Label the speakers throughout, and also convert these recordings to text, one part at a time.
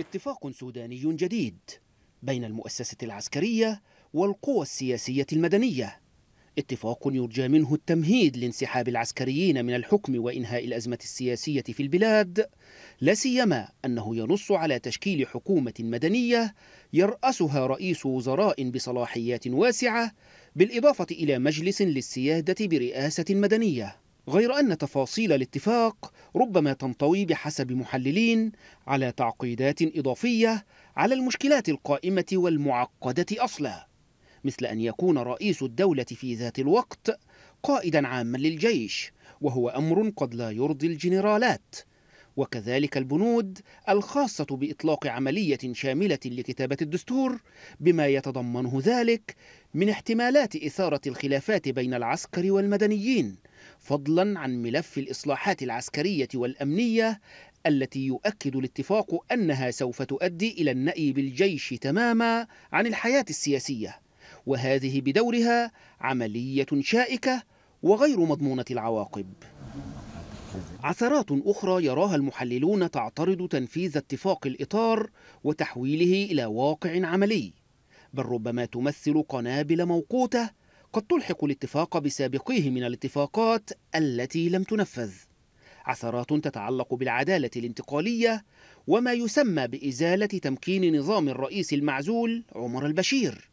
Speaker 1: اتفاق سوداني جديد بين المؤسسة العسكرية والقوى السياسية المدنية اتفاق يرجى منه التمهيد لانسحاب العسكريين من الحكم وإنهاء الأزمة السياسية في البلاد لا سيما أنه ينص على تشكيل حكومة مدنية يرأسها رئيس وزراء بصلاحيات واسعة بالإضافة إلى مجلس للسيادة برئاسة مدنية غير أن تفاصيل الاتفاق ربما تنطوي بحسب محللين على تعقيدات إضافية على المشكلات القائمة والمعقدة أصلا مثل أن يكون رئيس الدولة في ذات الوقت قائدا عاما للجيش وهو أمر قد لا يرضي الجنرالات وكذلك البنود الخاصة بإطلاق عملية شاملة لكتابة الدستور بما يتضمنه ذلك من احتمالات إثارة الخلافات بين العسكر والمدنيين فضلا عن ملف الإصلاحات العسكرية والأمنية التي يؤكد الاتفاق أنها سوف تؤدي إلى النأي بالجيش تماما عن الحياة السياسية وهذه بدورها عملية شائكة وغير مضمونة العواقب عثرات أخرى يراها المحللون تعترض تنفيذ اتفاق الإطار وتحويله إلى واقع عملي بل ربما تمثل قنابل موقوتة قد تلحق الاتفاق بسابقيه من الاتفاقات التي لم تنفذ عثرات تتعلق بالعدالة الانتقالية وما يسمى بإزالة تمكين نظام الرئيس المعزول عمر البشير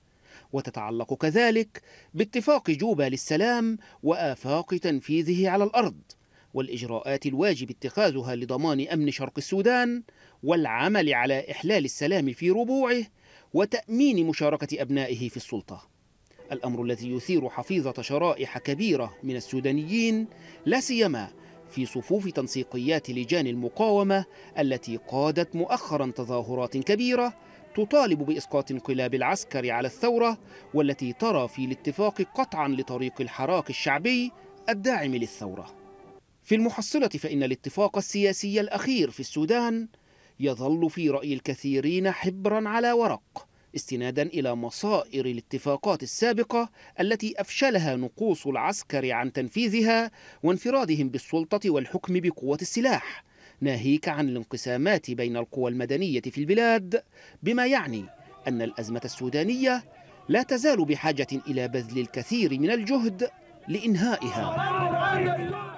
Speaker 1: وتتعلق كذلك باتفاق جوبا للسلام وآفاق تنفيذه على الأرض والإجراءات الواجب اتخاذها لضمان أمن شرق السودان والعمل على إحلال السلام في ربوعه وتأمين مشاركة أبنائه في السلطة الأمر الذي يثير حفيظة شرائح كبيرة من السودانيين لا سيما في صفوف تنسيقيات لجان المقاومة التي قادت مؤخرا تظاهرات كبيرة تطالب بإسقاط انقلاب العسكر على الثورة والتي ترى في الاتفاق قطعا لطريق الحراك الشعبي الداعم للثوره في المحصلة فإن الاتفاق السياسي الأخير في السودان يظل في رأي الكثيرين حبرا على ورق استنادا إلى مصائر الاتفاقات السابقة التي أفشلها نقوص العسكر عن تنفيذها وانفرادهم بالسلطة والحكم بقوة السلاح ناهيك عن الانقسامات بين القوى المدنية في البلاد بما يعني أن الأزمة السودانية لا تزال بحاجة إلى بذل الكثير من الجهد لإنهائها